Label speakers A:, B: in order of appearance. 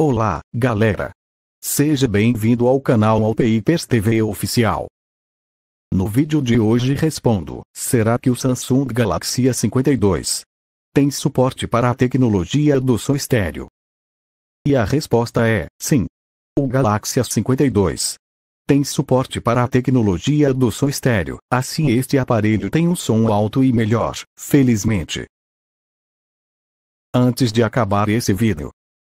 A: Olá, galera! Seja bem-vindo ao canal Alpipers TV Oficial. No vídeo de hoje respondo, será que o Samsung Galaxy A52 tem suporte para a tecnologia do som estéreo? E a resposta é, sim. O Galaxy A52 tem suporte para a tecnologia do som estéreo, assim este aparelho tem um som alto e melhor, felizmente. Antes de acabar esse vídeo,